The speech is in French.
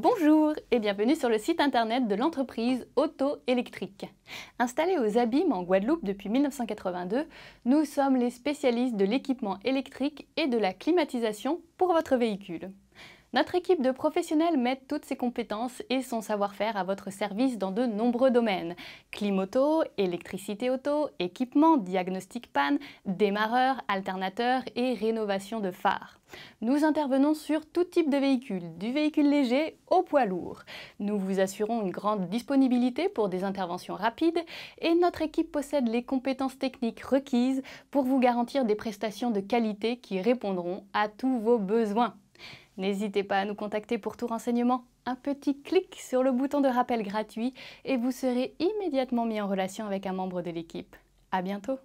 Bonjour et bienvenue sur le site internet de l'entreprise Auto Électrique. Installée aux Abîmes en Guadeloupe depuis 1982, nous sommes les spécialistes de l'équipement électrique et de la climatisation pour votre véhicule. Notre équipe de professionnels met toutes ses compétences et son savoir-faire à votre service dans de nombreux domaines. Climato, électricité auto, équipement, diagnostic panne, démarreur, alternateur et rénovation de phares. Nous intervenons sur tout type de véhicule, du véhicule léger au poids lourd. Nous vous assurons une grande disponibilité pour des interventions rapides et notre équipe possède les compétences techniques requises pour vous garantir des prestations de qualité qui répondront à tous vos besoins. N'hésitez pas à nous contacter pour tout renseignement. Un petit clic sur le bouton de rappel gratuit et vous serez immédiatement mis en relation avec un membre de l'équipe. À bientôt